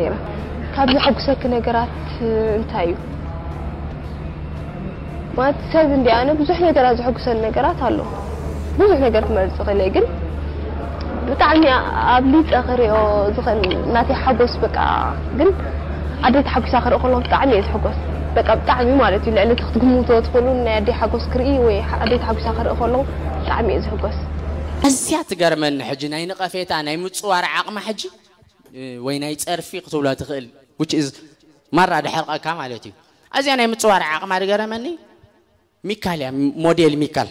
ነይረ ካብ ዘሐጉሰኪ ነገራት እንታይ እዩ ማለት ሰብ እንዲ ኣነ ብዙሕ ነገራት ዘሐጉሰኒ ነገራት ኣሎ ብዙሕ ነገር ክመርፅ ክእለ ግን ብጣዕሚ ኣብ ሊፀ ክሪኦ ዝኽእል ናተይ ሓጎስ በቃ ግን ኣደይ ተሓጒሳ ክርኢ ከለኹ ብጣዕሚ እየ ዝሕጎስ በቃ ብጣዕሚ ማለት እዩ ልዕሊ እቲ ክትግምቶ ትኽእሉ ናይ ኣደይ ሓጎስ ክርኢ ወይ ኣደይ ተሓጒሳ ክርኢ ከለኹ ብጣዕሚ እየ ዝሕጎስ ኣዝያ ትገርመኒ ሕጂ ናይ ንቐፌታ ናይ ምፅዋር ዓቕማ ሕጂ ويناي تصرفي قتولا تخل which is مرة ده حلقة كام على أزي أنا متصور عقم على جرمني ميكال يا موديل ميكال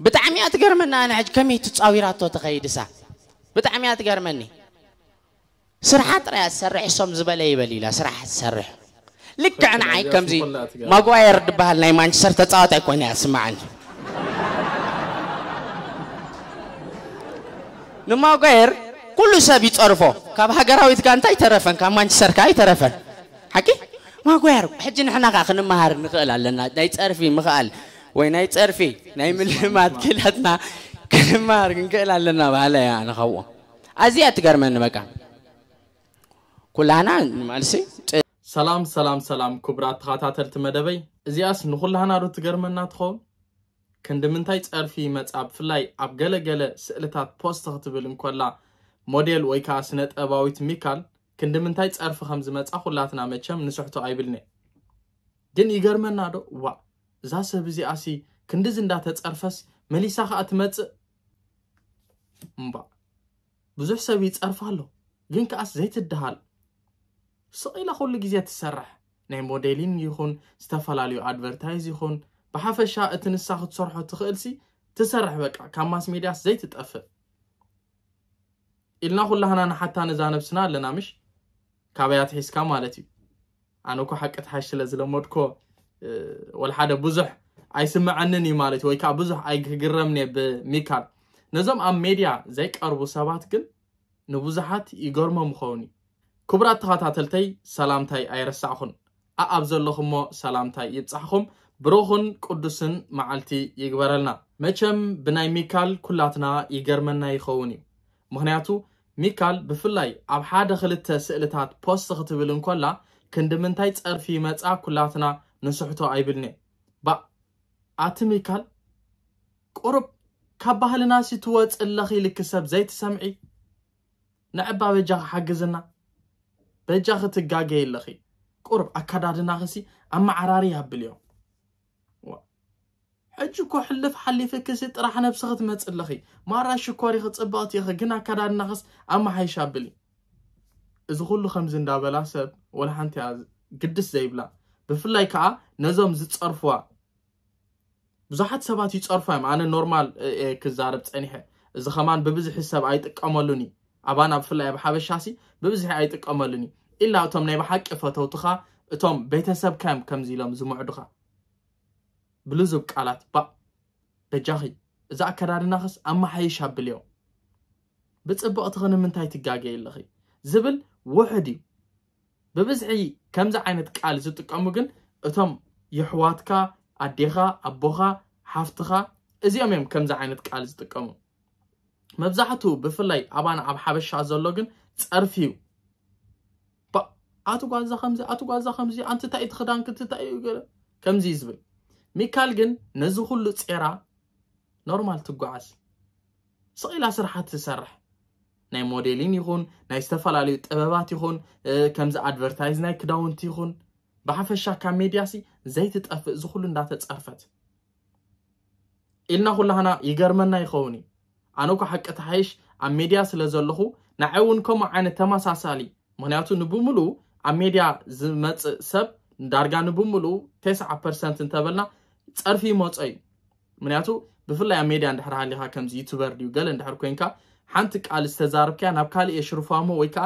بتعمي أتجرمنا أنا عج كمية تصاويرات تخيد سا بتعمي أتجرمني سرحات رأي سرح سوم زبالة يبليلا سرح سرح لك أنا عاي كم زي ما قاير دبها لنا مانشستر تتصاوت أكون أسمعني نما قاير ኩሉ ሰብ ይፀርፎ ካብ ሃገራዊት ጋንታ ይተረፈን ካብ ማንቸስተር ከዓ ይተረፈን ሓቂ ማጎ ሕጂ ንሕና ከዓ ክንመሃር ንኽእል ኣለና ናይ ፀርፊ ምኽኣል ወይ ናይ ፀርፊ ናይ ምልማት ክእለትና ክንመሃር ክንክእል ኣለና ባህለ ያ ንኸብኦ ኣዝያ ትገርመኒ በቃ ኩላና ማለሲ ሰላም ሰላም ሰላም ክቡራት ተኸታተልቲ መደበይ እዚኣስ ንኹላህና ዶ ትገርመና ትኸውን ክንዲ ፀርፊ መፃ ብፍላይ ኣብ ገለገለ ስእልታት ፖስት ክትብል እንኮላ ሞዴል ወይ ከዓ ስነ ጠባዊት ሚካል ክንዲምንታይ ፀርፊ ከም ዝመፃ ኩላትና መቸም ንስሕቶ ኣይብልኒ ግን ይገርመና ዶ ዋ እዛ ሰብ እዚኣሲ ክንዲዚ እንዳተፀርፈስ መሊሳ ከዓ ትመፅእ እምባ ብዙሕ ሰብ ይፀርፋ ኣሎ ግን ከዓስ ዘይትድሃል ስቂኢላ ኩሉ ግዜ ትሰርሕ ናይ ሞዴሊን ይኹን ዝተፈላለዩ ኣድቨርታይዝ ይኹን ብሓፈሻ እቲ ንሳ ክትሰርሖ ትኽእልሲ ትሰርሕ በቃ ካብ ማስ ሚድያስ ዘይትጠፍእ ኢልና ኩላህናን ንሓታ ነዛ ነብስና ኣለና ምሽ ካበያ ሒዝካ ማለት እዩ ኣነ ኮ ሓቂ ትሓሽ ስለ ዝለመድኮ ወልሓደ ብዙሕ ኣይስምዐንን እዩ ማለት እዩ ወይ ከዓ ብዙሕ ኣይክግረምኒ ብሚካል ነዞም ኣብ ሜድያ ዘይቀርቡ ሰባት ግን ንብዙሓት ይገርሞም ይኸውን እዩ ክቡራት ተኸታተልተይ ሰላምታይ ኣይረሳዕኹን ኣኣብ ዘለኹምሞ ሰላምታይ ይብፃሕኹም ብሩኹን ቅዱስን መዓልቲ ይግበረልና መቸም ብናይ ሚካል ኩላትና ይገርመና ይኸውን እዩ ምክንያቱ ሚካል ብፍላይ ኣብ ሓደ ክልተ ስእልታት ፖስት ክትብል እንኮላ ክንዲምንታይ ፀርፊ መፃ ኩላትና ንስሕቶ ኣይብልኒ ባ ኣቲ ሚካል ቁሩብ ካብ ባህልና ሲ ለኺ ልክ ሰብ ዘይትሰምዒ ንዕባ በጃ ክሓግዝና በጃ ክትጋገየ ቁሩብ ኣካዳድና ክሲ ኣብ መዓራሪ ኣብል እዮም حجكو حلف حلف كسيت راح نبسخت ما تسلخي ما راه شكوري خطبات يا خنا كدا نخص اما حيشابلي اذا كله خمس ندا بلا سب ولا حنت قدس زيبلا بفلاي كاع نزوم زتصرفوا بزحت سبات يتصرفوا معنا نورمال كزارب صنيحه اذا خمان ببزح حساب اي تقملوني ابانا بفلاي بحبشاسي ببزح اي تقملوني الا توم ناي بحق فتوتخا توم بيتسب كام كم زيلوم زمعدخا بلوزو بكالات با بجاخي إذا أكرارنا خس أما حيش هاب بليو بيتس أبو أتغن من تاي تقاقي اللخي زبل وحدي ببزعي كمزا عينة تقال زو تقاموغن أتم يحواتكا أديغا أبوغا حافتغا إزي أميم كمزا عينة تقال زو تقامو مبزاحتو بفلاي أبان عب حابش عزولوغن تسأرفيو با أتو قوازا خمزي أتو قوازا خمزي أنت تاي تخدان كنت تاي كمزي زبل ሚካል ግን ነዚ ኩሉ ፄራ ኖርማል ትጓዓዝ ስቂላ ስራሓት ትሰርሕ ናይ ሞዴሊን ይኹን ናይ ዝተፈላለዩ ጥበባት ይኹን ከምዚ ኣድቨርታይዝ ናይ ክዳውንቲ ይኹን ብሓፈሻ ካብ ሜድያሲ ዘይትጠፍእ እዚ ኩሉ እንዳተፀርፈት ኢልና ኩላህና ይገርመና ይኸውን እዩ ኣነ ኳ ሓቂ ተሓይሽ ኣብ ሜድያ ስለ ዘለኹ ንዓይ እውን ከምኡ ዓይነት ተመሳሳሊ ምክንያቱ ንብምሉእ ኣብ ሜድያ ዝመፅእ ሰብ ዳርጋ ንብምሉእ ተስዓ ፐርሰንት እንተበልና ፀርፊ ይመፆ እዩ ምክንያቱ ብፍላይ ኣብ ሜድያ እንድሕር ሃሊካ ከምዚ ዩቱበር ድዩ ገለ እንድሕር ኮይንካ ሓንቲ ቃል ዝተዛርብካ ናብ ካሊእ የሽርፋሞ ወይ ከዓ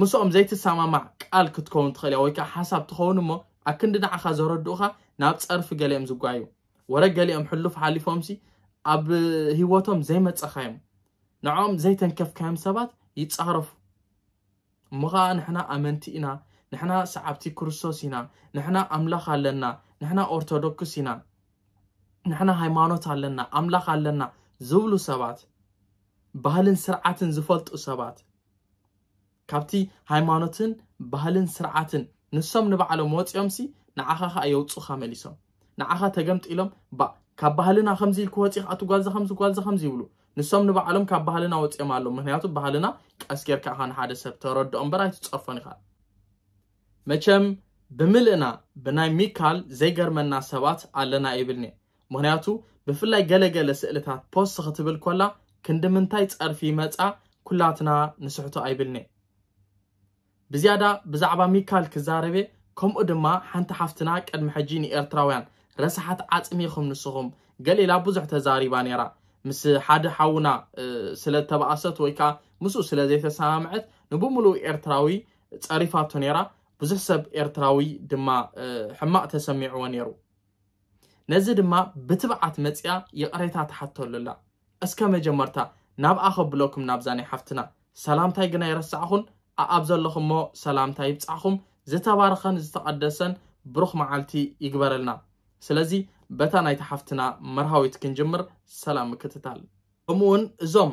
ምስኦም ዘይትሰማማዕ ቃል ክትከውን ትኽእል እያ ወይ ከዓ ሓሳብ ትኸውን እሞ ኣብ ክንዲ ንዓኻ ዘረድኡካ ናብ ፀርፊ ገሊኦም ዝጓዩ ወረ ገሊኦም ሕሉፍ ሓሊፎምሲ ኣብ ሂወቶም ዘይመፀኻዮም ንዕኦም ዘይተንከፍካዮም ሰባት ይፃረፉ እሞ ከዓ ንሕና ኣመንቲ ኢና ንሕና ሰዓብቲ ክርስቶስ ኢና ንሕና ኣምላኽ ኣለና ንሕና ኦርቶዶክስ ኢና ንሕና ሃይማኖት ኣለና ኣምላኽ ኣለና ዝብሉ ሰባት ባህልን ስርዓትን ዝፈልጡ ሰባት ካብቲ ሃይማኖትን ባህልን ስርዓትን ንሶም ንባዕሎም ወፂኦም ሲ ንዓኻ ከዓ የውፁካ መሊሶም ንዓኻ ተገምጢሎም ካብ ባህልና ከምዚ ኢልክ ወፂኻ ከዓ ጓልዚ ከምዚ ጓልዚ ከምዚ ይብሉ ንሶም ንባዕሎም ካብ ባህልና ወፂኦም ኣሎ ምክንያቱ ባህልና ቀስጌርካ ኢኻ ንሓደ ሰብ ተረድኦ እምበር ኣይትፀርፎን ኢኻ መቸም ብምልእና ብናይ ሚካል ዘይገርመና ሰባት ኣለና ይብልኒ ምክንያቱ ብፍላይ ገለገለ ስእልታት ፖስት ክትብል ኮላ ክንዲ ምንታይ ፀርፊ መፃ ኩላትና ንስሕቶ ኣይብልኒ ብዝያዳ ብዛዕባ ሚካል ክዛረበ ከምኡ ድማ ሓንቲ ሓፍትና ቅድሚ ሕጂ ንኤርትራውያን ረሳሓት ዓፅሚ ኢኹም ንስኹም ገሊላ ብዙሕ ተዛሪባ ነራ ምስ ሓደ ሓውና ስለተባኣሰት ወይ ከዓ ምስኡ ስለዘይተሰማምዐት ንብሙሉእ ኤርትራዊ ፀሪፋቶ ነራ ብዙሕ ሰብ ኤርትራዊ ድማ ሕማቅ ተሰሚዕዎ ነይሩ ነዚ ድማ ብትብዓት መፅያ የቅሬታ ተሓተሉላ እስከ መጀመርታ ናብኣ ከብለኩም ናብዛ ናይ ሓፍትና ሰላምታይ ግና ይረሳዕኹን ኣብ ዘለኹምሞ እሞ ሰላምታ ይብፃዕኹም ዝተባርኸን ዝተቐደሰን ብሩኽ መዓልቲ ይግበረልና ስለዚ በታ ናይቲ ሓፍትና መርሃዊት ክንጅምር ሰላም ምክትታል ከምኡውን እዞም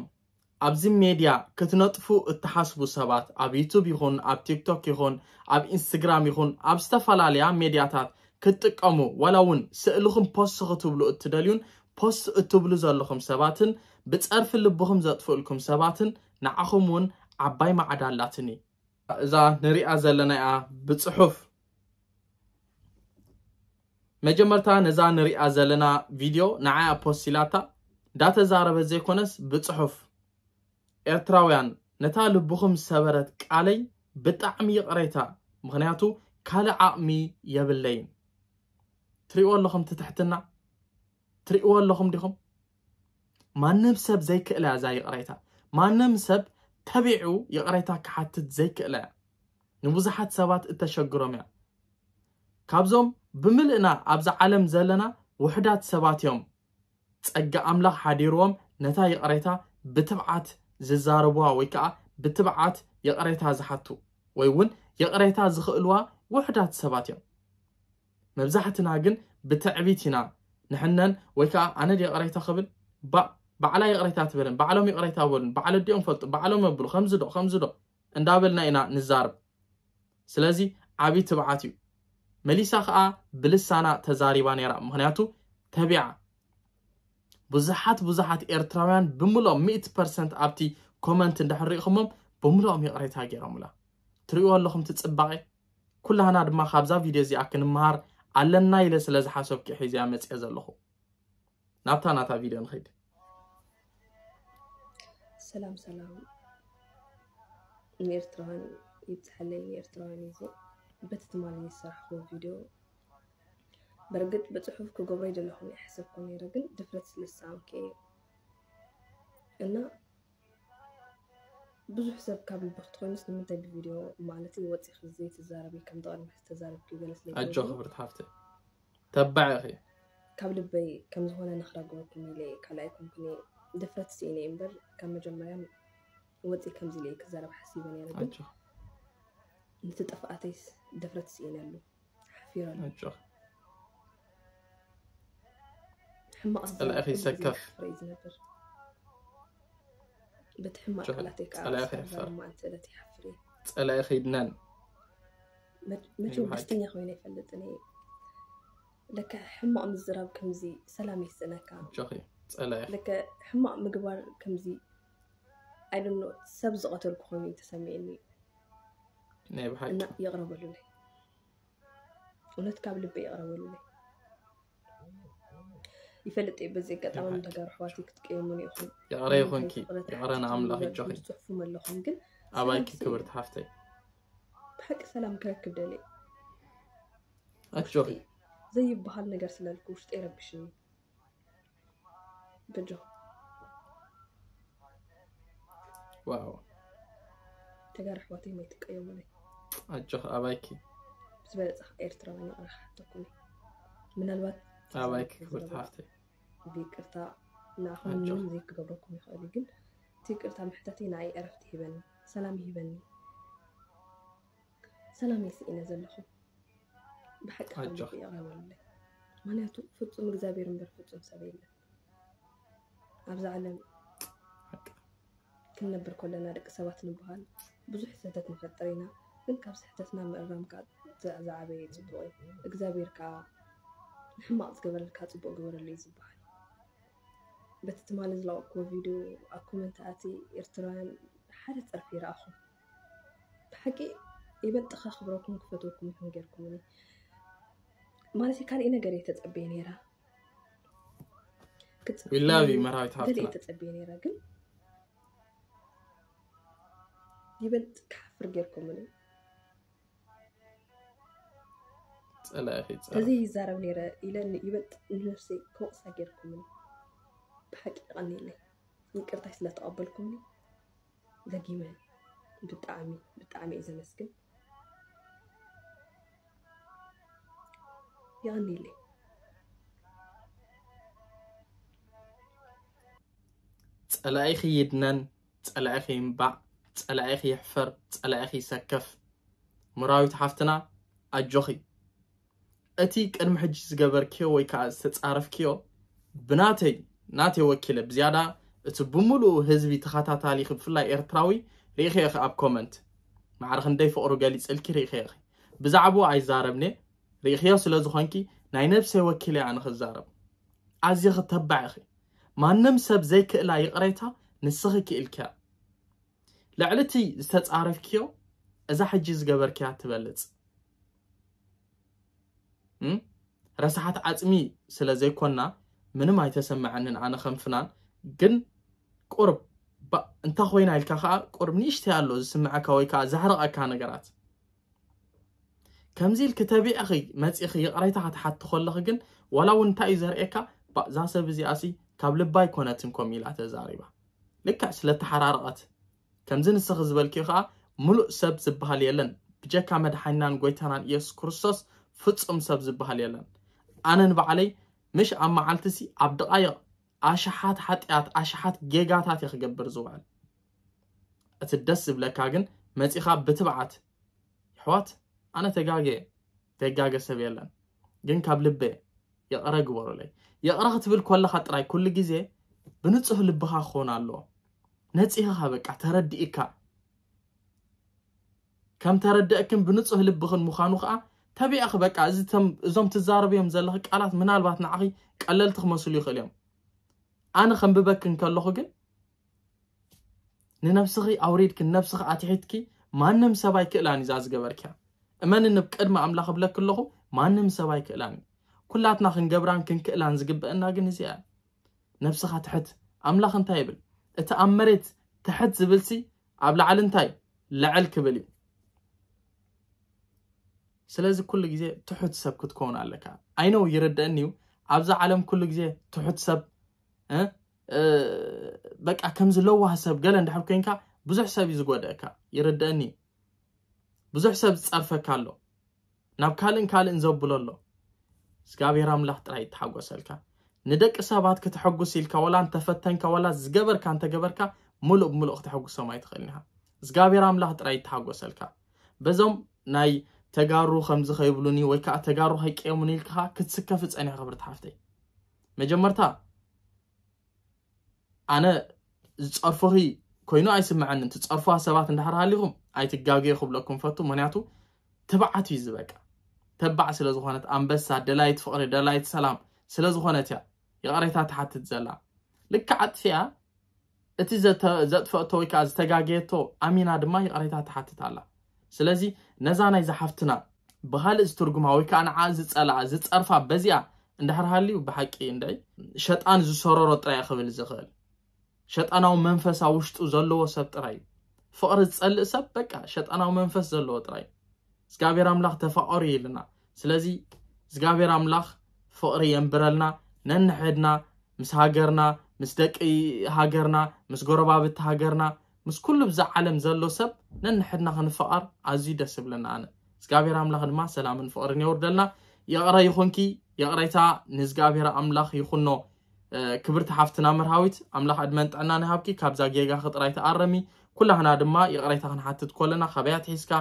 ኣብዚ ሜድያ ክትነጥፉ እትሓስቡ ሰባት ኣብ ዩቱብ ይኹን ኣብ ቲክቶክ ይኹን ኣብ ኢንስትግራም ይኹን ኣብ ዝተፈላለያ ሜድያታት ክትጥቀሙ ዋላ እውን ስእልኹም ፖስት ክትብሉ እትደልዩን ፖስት እትብሉ ዘለኹም ሰባትን ብፀርፊ ልብኹም ዘጥፍእልኩም ሰባትን ንዓኹም እውን ዓባይ ማዓዳላትን እዩ እዛ ንሪኣ ዘለና ያ ብፅሑፍ መጀመርታ ነዛ ንሪኣ ዘለና ቪድዮ ንዓያ ፖስት ኢላታ እንዳተዛረበ ዘይኮነስ ብፅሑፍ إرتراويان نتال بخم سبرت كالي بتعمي قريتا مغنياتو كالا عمي يبلين تريقوا اللهم تتحتنا تريقوا اللهم ديخم ما نمسب زي كلا زي قريتا ما نمسب تبعو يقريتا كحتت زي كلا نبوزحات سوات التشجرم يا كابزوم بملئنا أبز عالم زلنا وحدات سبات يوم تسقى أملاق حديروم نتا يقريتا بتبعات ዝዛረብዋ ወይ ከዓ ብትብዓት የቕሬታ ዝሓቱ ወይ እውን የቕሬታ ዝኽእልዋ ውሕዳት ሰባት እዮም መብዛሕትና ግን ብትዕቢት ኢና ንሕነን ወይ ከዓ ኣነ የቕሬታ ክብል ባዕላ የቕሬታ ትበልን ባዕሎም የቕሬታ በሉን ባዕለ ድኦም ፈልጡ ባዕሎም የብሉ ከምዚ ዶ ከምዚ ዶ እንዳበልና ኢና ንዛርብ ስለዚ ዓብዪ ትብዓት እዩ መሊሳ ከዓ ብልሳና ተዛሪባ ነይራ ምክንያቱ ተቢዓ بزحات بزحات إيرتراوان بملا 100% أبتي كومنت ده حريقهمم بملا أمي قريت هاجي رملا تريوا لهم تتسبعي كل هنا ما خابزا فيديو زي أكن مهار على النايل سلاز حاسب كي حيزي أمت إزالهو نابتا ناتا فيديو نخيد سلام سلام إيرتراوان يتحلي إيرتراوان يزي بتتمالي سرح خوف فيديو برقد بتصحف كجبري دلهم يحسب قني رجل دفرت للسام كي أنا بزو حساب كابل بختون نسلم انتا بفيديو مالتي واتي خزي تزاربي كم دوار محس تزارب كي قلس لي اجو خبرت حافتي تبع اخي كابل بي كم زهونا نخرجو كمي لي كالايكم كني دفرت سيني امبر كم مجمعيا واتي كم زي كزارب حسيبان يا رجل اجو نتتفقاتيس دفرت سيني اللو حفيرا اجو بتحمى اصلا على اخي سكف بتحمى حلاتك على اخي حفر ما انت حفري على اخي دنان ما أيوة، تشوف بستني خويني فلتني لك حمى ام الزراب كمزي سلامي سنة كان شخي اخي لك حمى مقبار كمزي اي دون نو سبز زغتلك خويني تسميني نعم بحاجة حق يغربلولي ونتكابل بي يغربلولي ይፈልጥ እዩ በዚ ኣጋጣሚ ንተጋሩ ኣሕዋተይ ክትቀየሙን ኢኹም ይቕረ ይኹንኪ ይቕረና ኣምላኽ ይጆኺ ዝፅሕፉም ኣለኹም ግን ኣባይኪ ክብርቲ ሓፍተይ ብሓቂ ሰላም ክረክብ ደልየ ኣትጆኺ ዘይበሃል ነገር ስለልኩ ውሽጢ የረብሽኒ ብጆ ዋው ተጋሩ ኣሕዋተይ መይ ትቀየሙኒ ኣጆኽ ኣባይኪ ብዝበለፅኻ ኤርትራዊ ኣረሓተኩኒ ምናልባት أبايك كبرت حافتي ብይቅርታ ንኣኹም ዘይክገብረኩም ይኽእል ግን እቲ ይቅርታ ምሕተት ናይ ዕረፍቲ ሂበኒ ሰላም ሂበኒ ሰላም የስእነ ዘለኹ ብሓቂ ከምይቐረበለይ ምክንያቱ ፍፁም እግዚኣብሔር እምበር ፍፁም ሰብ የለን ኣብዚ ዓለም ክንነብር ከለና ደቂ ሰባት ንበሃል ብዙሕ ስሕተት ንፈጥር ኢና ግን ካብ ስሕተትና ምእራም ከዓ ዝዓበየ ፅቡቅ እዩ እግዚኣብሔር ከዓ ንሕማቅ ዝገበረልካ ፅቡቅ ግበረሉ እዩ ዝበሃል بس تمال زلو اكو فيديو اكو منتاتي ارتران حالة ترفي راخو بحكي ايبن تخا خبروكم كفتوكم كم غيركمني مالتي كان اينا غري تتعبي نيرا كنت بالله يعني مرايت هاك غري تتعبي نيرا كن ايبن كافر غيركمني تسالا اخي تسالا تزي يزارو نيرا الى ان ايبن نفسي كوكسا غيركمني بحكي غني لي يكرت حس لا تقبلكمني ذكي ما بتعمي بتعمي إذا مسكن يغني لي تسألعي خي يدنان تسألعي خي ينبع تسألعي خي يحفر تسألعي خي يسكف مراوي تحفتنا أجوخي أتيك أنا محجز قبر كيو ويكاز تتعرف كيو بناتي ناتي وكيله بزيادة اتو بمولو هزبي تخاطا تاليخ بفلا ايرتراوي ريخي اخي اب كومنت ما عرخن دايف اوروغالي سألكي ريخي اخي بزعبو اي زاربني ريخي اصلا زخانكي ناي نبسي وكيله عن اخي الزارب عزي اخي تبع اخي ما نمسب زي كئلا يقريتا نسخي كئلكا لعلتي استاتس عارف كيو ازا حجيز قبر كيا تبلت رسحات عزمي سلا زي كونا ምንም ኣይተሰምዐንን ኣነ ከም ፍናን ግን ቁርብ እንታ ኮይና ኢልካ ከዓ ቁርብ ንእሽተይ ኣሎ ዝስምዐካ ወይ ከዓ ዘሕርቐካ ነገራት ከምዚ ኢልክ ተቢዕኺ መፂኺ ይቕሬታ ክትሓቲ ከለኺ ግን ዋላ እውን እንታይ እዩ ዘርእየካ እዛ ሰብ እዚኣሲ ካብ ልባ ኣይኮነትን ከም ኢላ ተዛሪባ ልክዕ ስለተሓራርቐት ከምዚ ንስኺ ዝበልኪ ከዓ ሙሉእ ሰብ ዝበሃል የለን ብጀካ መድሓኒናን ጎይታናን ኢየሱስ ክርስቶስ ፍጹም ሰብ ዝበሃል የለን ኣነ ንባዕለይ مش أم معلتسي عبد أيق أشحات حتيات أشحات جيجات هاتي خجبر زوال أتدسب لك هاجن ما تيخاب بتبعت حوات أنا تجاجي تجاجي سبيلا جن كابل بيه يا أرق ورولي يا أرق تبل كل خط راي كل جزء بنتصه لبها خون الله نتسيها اعترد إيكا كم تردأكم بنتصه لبخن مخانوخة تبي أخ بقى إذا تم زم يوم زلك قالت من البات نعقي قلل تخمس لي خليهم أنا خم ببك إن كله خجل ننفسخي أوريد كن نفسخ أتحتك ما نم سباي كلاني زاز جبرك يا ما ننب كرم عم لخ بلك كله ما نم سباي كلاني كلاتنا خن جبران كن كلان زجب إن هاجن زيا نفسخ أتحت عم لخن تايبل أتأمرت تحت زبلسي عبلا علن تاي لعل كبلي ስለዚ ኩሉ ግዜ ትሑት ሰብ ክትከውን ኣለካ ኣይነው ይረድአኒ እዩ ኣብዛ ዓለም ኩሉ ግዜ ትሑት ሰብ በቃ ከምዚ ለዋህ ሰብ ገለ እንድሕር ኮይንካ ብዙሕ ሰብ እዩ ዝጎድአካ ይርድአኒ ብዙሕ ሰብ ዝፀርፈካ ኣሎ ናብ ካልእን ካልእን ዘብሎ ኣሎ እግዚኣብሔር ኣምላኽ ጥራይ ይተሓጎሰልካ ንደቂ ሰባት ክትሐጉስ ኢልካ ወላ እንተፈተንካ ወላ ዝገበርካ እንተገበርካ ሙሉእ ብምሉእ ክትሐጉሶም ኣይትኽእልኒኻ እግዚኣብሔር ኣምላኽ ጥራይ ይተሓጎሰልካ በዞም ናይ ተጋሩ ከምዝኸይብሉኒ ወይ ከዓ ተጋሩ ከይቀየሙኒ ኢልካ ክትስከፍ ፀኒሕ ክብርቲ ሓፍተይ መጀመርታ ኣነ ዝፀርፎኺ ኮይኑ ኣይስምዐንን ትፀርፎ ሰባት እንዳሕር ሃሊኹም ኣይትጋግዮ ክብለኩም ፈቱ ምክንያቱ ትብዓት እዩ ዝበቃ ተባዕ ስለ ዝኾነት ኣንበሳ ደላይት ፍቕሪ ደላይት ሰላም ስለ ዝኾነት እያ የቐሬታ ተሓትት ዘላ ልክዕ ኣጥፊያ እቲ ዘጥፈእቶ ወይ ከዓ ዝተጋገየቶ ኣሚና ድማ የቐሬታ ተሓትት ኣላ سلازي نزانا إذا حفتنا بهال استرجم هوي كان عاز تسأل عاز تعرف بزيع عند هرهالي وبحق إنداي شت أنا زو صار رأي خبل زغل شت أنا ومنفس عوشت وزل وسبت رأي فقر تسأل سبك شت أنا ومنفس زل وترأي زقابي راملخ تفقري لنا سلازي زقابي راملخ فقري ينبرلنا ننحدنا مس هاجرنا مس دك هاجرنا مس جربا هاجرنا ምስ ኩሉ ብዛ ዓለም ዘሎ ሰብ ነንሕድና ክንፍቐር ኣዝዩ ደስ ይብለና ኣነ እግዚኣብሔር ኣምላኽ ድማ ሰላምን ፍቕርን የውርደልና የቕረ ይኹንኪ የቕረይታ ንእግዚኣብሔር ኣምላኽ ይኹኖ ክብርቲ ሓፍትና መርሃዊት ኣምላኽ ዕድመን ጥዕና ናይ ሃብኪ ካብዛ ጌጋ ክጥራይ ተኣረሚ ኩላህና ድማ የቕረይታ ክንሓትት ኮለና ከበያ ሒዝካ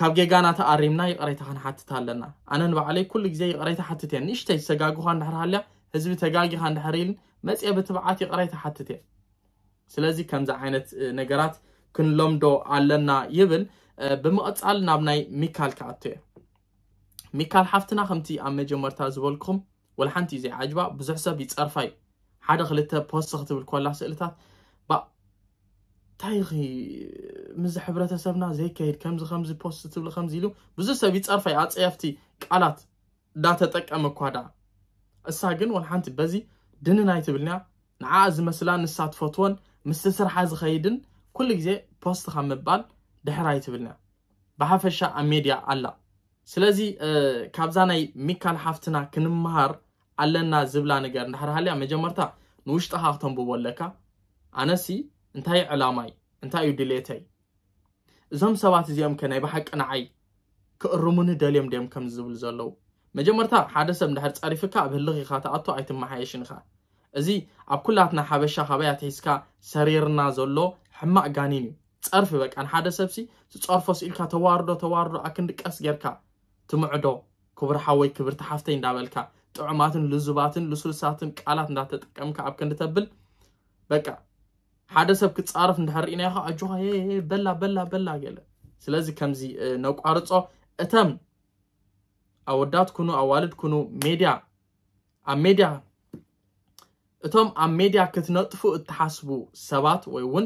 ካብ ጌጋና ተኣሪምና የቕረይታ ክንሓትት ኣለና ኣነ ንባዕለይ ኩሉ ግዜ የቕረይታ ሓትት እየ ንእሽተይ ተጋግኻ እንድሕር ሃልያ ህዝቢ ተጋጊኻ እንድሕር ኢልን መፅአ ብትብዓት የቕረይታ ሓትት እየ سلازي كم زعينت نجارات كن لومدو علنا يبل بمقتل نبني ميكال كاتي ميكال حفتنا خمتي أمجو مرتاز بولكم والحنتي زي عجبة بزحسة بيتصرفاي حدا خلته بوست خطي بالكوال لا سئلتا با تايغي مزح حبرتا سبنا زي كاير كم زي خمزي بوست تبل خمزي لو بزحسة بيتصرفاي عاد سيفتي قالات دا تتك أمكوادا الساقن والحنتي بزي دنا نايت بلنا نعاز مثلا نسات فوتون ምስቲ ስራሓ ዝኸይድን ኩሉ ግዜ ፖስት ካብ ምባል ድሕር ኣይትብልና ብሓፈሻ ኣብ ሜድያ ኣላ ስለዚ ካብዛ ናይ ሚካል ሓፍትና ክንምሃር ኣለና ዝብላ ነገር እንዳሕርሃልያ መጀመርታ ንውሽጢኻ ክተንብቦ ኣለካ ኣነሲ እንታይ ዕላማይ እንታይ እዩ ድሌተይ እዞም ሰባት እዚኦም ከ ናይ ባሓቂ ንዓይ ክእርሙኒ ደልዮም ድዮም ከም ዝብሉ ዘለዉ መጀመርታ ሓደ ሰብ እንድሕር ፀሪፍካ ኣብ ህልኽ ኢኻ ተኣቶ ኣይትመሓየሽን ኢኻ እዚ ኣብ ኩላትና ሓበሻ ካባያት ትሒዝካ ሰሪርና ዘሎ ሕማቅ ጋኒን እዩ ፀርፊ በቃ ንሓደ ሰብሲ ዝፀርፎ ስኢልካ ተዋርዶ ተዋርዶ ኣክንድቀስ ጌርካ ትምዕዶ ክብርሓ ወይ ክብርቲ ሓፍተይ እንዳበልካ ጥዑማትን ልዙባትን ልስሉሳትን ቃላት እንዳተጠቀምካ ኣብ ክንዲ ተብል በቃ ሓደ ሰብ ክፃርፍ እንዳሕርኢናይኻ ኣጆኻ በላ በላ በላ ገለ ስለዚ ከምዚ ነቋርፆ እቶም ኣወዳት ኩኑ ኣዋልድ ኩኑ ሜድያ ኣብ ሜድያ እቶም ኣብ ሜድያ ክትነጥፉ እትሓስቡ ሰባት ወይ እውን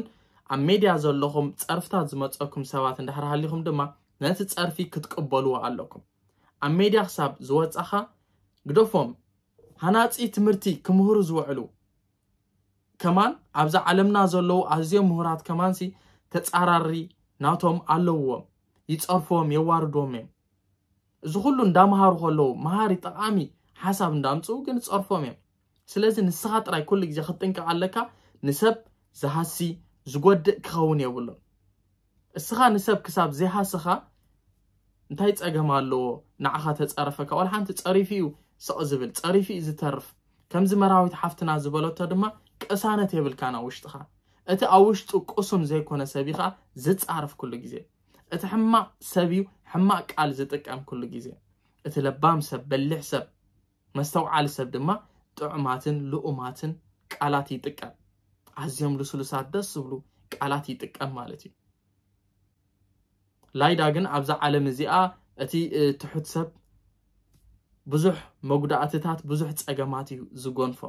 ኣብ ሜድያ ዘለኹም ፀርፍታት ዝመፀኩም ሰባት እንዳሕር ሃሊኹም ድማ ነቲ ፀርፊ ክትቅበልዎ ኣለኩም ኣብ ሜድያ ክሳብ ዝወፃኻ ግደፎም ሃናፂ ትምህርቲ ክምህሩ ዝውዕሉ ከማን ኣብዚ ዓለምና ዘለው ኣዝዮም ምሁራት ከማንሲ ተፃራሪ ናቶም ኣለውዎም ይፀርፍዎም የዋርድዎም እዮም እዚ ኩሉ እንዳምሃሩ ከለዉ መሃሪ ጠቃሚ ሓሳብ እንዳምፅኡ ግን ዝፀርፎም እዮም ስለዚ ንስኻ ጥራይ ኩሉ ግዜ ክትጥንቀቕ ኣለካ ንሰብ ዝሃሲ ዝጎድእ ክኸውን የብሉን እስኻ ንሰብ ክሳብ ዘይሃስኻ እንታይ ፀገም ኣለዎ ንዓኻ ተፀረፈካ ወላ ሓንቲ ፀሪፊ እዩ ስቕ ዝብል ፀሪፊ እዩ ዝተርፍ ከምዚ መራዊት ሓፍትና ዝበለቶ ድማ ቅሳነት የብልካና ውሽጥኻ እቲ ኣብ ውሽጡ ቁሱም ዘይኮነ ሰብ ከዓ ዝፃርፍ ኩሉ ግዜ እቲ ሕማቕ ሰብ እዩ ሕማቕ ቃል ዝጥቀም ኩሉ ግዜ እቲ ለባም ሰብ በሊሕ ሰብ መስተውዓሊ ሰብ ድማ ጥዑማትን ልኡማትን ቃላት ይጥቀም ኣዝዮም ልስሉሳት ደስ ዝብሉ ቃላት ይጥቀም ማለት እዩ ላይዳ ግን ኣብዛ ዓለም እዚኣ እቲ ትሑት ሰብ ብዙሕ መጉዳእትታት ብዙሕ ፀገማት እዩ ዝጎንፎ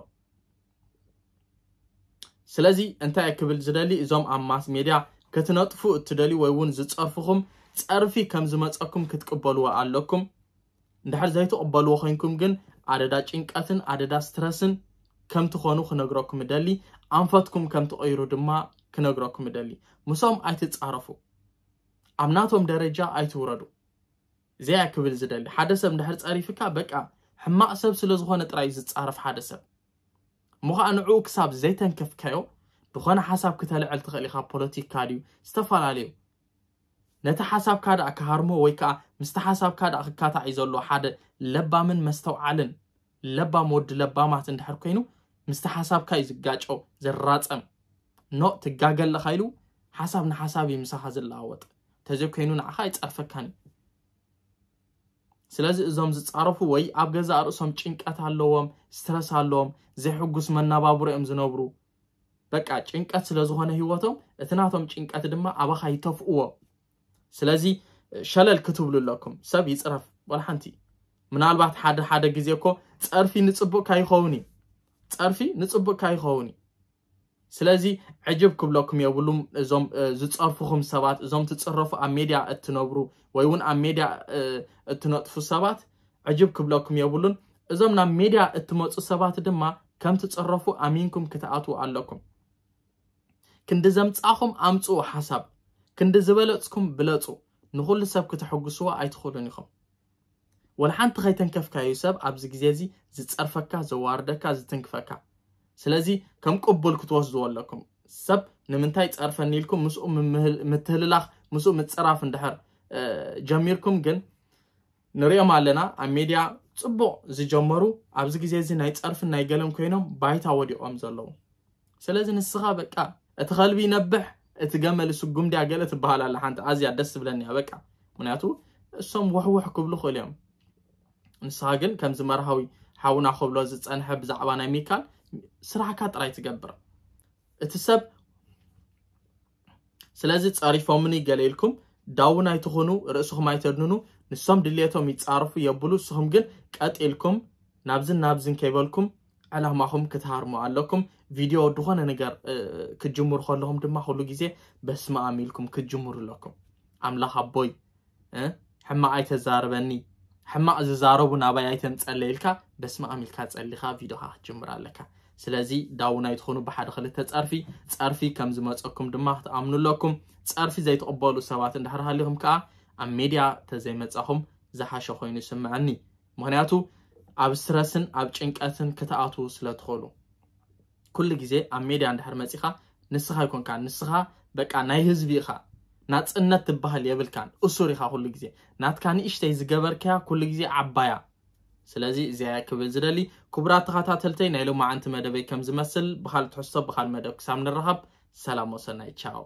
ስለዚ እንታይ ክብል ዝደሊ እዞም ኣብ ማስ ሜድያ ክትነጥፉ እትደልዩ ወይ እውን ዝፀርፍኹም ፀርፊ ከም ዝመፀኩም ክትቅበልዎ ኣለኩም እንድሕር ዘይትቕበልዎ ኮንኩም ግን ኣደዳ ጭንቀትን ኣደዳ ስትረስን ከም ትኾኑ ክነግረኩም ደሊ ኣንፈትኩም ከም ትቐይሩ ድማ ክነግረኩም ደሊ ምሶም ኣይትፃረፉ ኣብ ናቶም ደረጃ ኣይትውረዱ እዚያ ክብል ዝደሊ ሓደ ሰብ እንድሕር ፀሪፍካ በቃ ሕማቅ ሰብ ስለ ዝኮነ ጥራይ ዝፃረፍ ሓደ ሰብ እሞ ከዓ ንዕኡ ክሳብ ዘይተንከፍካዮ ብኮነ ሓሳብ ክተልዕል ትኽእል ኢካ ፖለቲካ ድዩ ዝተፈላለዩ ነቲ ሓሳብካ ደኣ ክሃርሞ ወይ ከዓ ምስቲ ሓሳብካ ደኣ ክካታዕ እዩ ዘሎ ሓደ ለባምን መስተውዓልን ለባም ወዲ ለባማት እንድሕር ኮይኑ ምስቲ ሓሳብካ እዩ ዝጋጮ ዘራፀም ኖ ትጋገለካ ኢሉ ሓሳብ ንሓሳብ እዩ ምሳኻ ዝለዋወጥ ኮይኑ ንዓኻ ይፀርፈካን እዩ ስለዚ እዞም ዝፃረፉ ወይ ኣብ ገዛ ርእሶም ጭንቀት ኣለዎም ስትረስ ኣለዎም ዘይሕጉስ መነባብሮ እዮም ዝነብሩ በቃ ጭንቀት ስለዝኾነ ሂወቶም እቲ ናቶም ጭንቀት ድማ ኣባኻ ይተፍእዎ سلازي شلل كتب لكم سب يصرف والحنتي من البعض حدا حدا جزيكو تعرفي نتصبك كاي خوني تعرفي نتصبك كاي خوني سلازي عجبكم كبلكم يا ولوم زم زتصرفهم سبات زم تتصرف على ميديا التنبرو ويون على ميديا التنطف سبات عجبكم لكم يا ولون زمنا ميديا التموت سبات دم ما كم تتصرفوا أمينكم كتعاتوا عليكم كن دزم تصاهم أمتصوا حسب ክንዲ ዝበለፅኩም ብለፁ ንኩሉ ሰብ ክትሐግስዎ ኣይትኽእሉን ኢኹም ወላሓንቲ ከይተንከፍካዩ ሰብ ኣብዚ ግዜ እዚ ዝፀርፈካ ዘዋርደካ ዝትንክፈካ ስለዚ ከም ቅቡል ክትወስድዎ ኣለኩም ሰብ ንምንታይ ፀርፈኒ ኢልኩም ምስኡ ምትህልላኽ ምስኡ ምፅራፍ እንድሕር ጀሚርኩም ግን ንሪኦም ኣለና ኣብ ሚድያ ፅቡቅ ዝጀመሩ ኣብዚ ግዜ እዚ ናይ ፀርፍን ናይ ገለን ኮይኖም ባይታ ወዲቖም ዘለዉ ስለዚ ንስኻ በቃ እቲ ከልቢ ይነብሕ እቲ ገመል እሱ ጉምድያ ገለ ትበሃል ኣላ ሓንቲ ኣዝያ ደስ ዝብለኒያ በቃ ምክንያቱ እሶም ውሕውሕ ክብሉ ክእል እዮም ንስኻ ግን ከምዚ መርሃዊ ሓውና ክብሎ ዝፀንሐ ብዛዕባ ናይ ሚካል ስራሕካ ጥራይ ትገብር እቲ ሰብ ስለዚ ፀሪፎምኒ ገለ ኢልኩም ዳውና ኣይትኾኑ ርእስኹም ኣይተድንኑ ንሶም ድሌቶም ይፃርፉ የብሉ ንስኹም ግን ቀጢልኩም ናብዝን ናብዝን ከይበልኩም ዕላማኹም ክትሃርሙ ኣለኩም ቪድዮ ድኾነ ነገር ክጅምር ከለኹም ድማ ኩሉ ግዜ በስመ ኣም ኢልኩም ክጅምሩ ኣለኩም ኣምላኽ ኣቦይ ሕማቅ ኣይተዛርበኒ ሕማቅ ዝዛረቡ ናባይ ኣይተንፀለ ኢልካ በስመ ኣም ኢልካ ፀሊኻ ቪድዮካ ክትጅምር ኣለካ ስለዚ ዳውና ይትኾኑ ብሓደ ክልተ ፀርፊ ፀርፊ ከም ዝመፀኩም ድማ ክትኣምኑ ኣለኩም ፀርፊ ዘይተቐበሉ ሰባት እንድሕር ከዓ ኣብ ሜድያ ተዘይመፀኹም ዝሓሸ ኮይኑ ይስምዐኒ ምክንያቱ ኣብ ስረስን ኣብ ጭንቀትን ክትኣትዉ ስለ ኩሉ ግዜ ኣብ ሜድያ እንድሕር መፂኻ ንስኻ ይኮንካ ንስኻ በቃ ናይ ህዝቢ ኢኻ ናፅነት ትበሃል የብልካን እሱር ኢኻ ኩሉ ግዜ ናትካ ንእሽተይ ዝገበርከያ ኩሉ ግዜ ዓባያ ስለዚ እዚያ ክብል ዝደሊ ክቡራት ተኸታተልተይ ናይ ሎማዓንቲ መደበይ ከም ዝመስል ብካል ትሕሶ ብካል መደብ ክሳብ ንረኸብ ሰላም ወሰናይ ቻው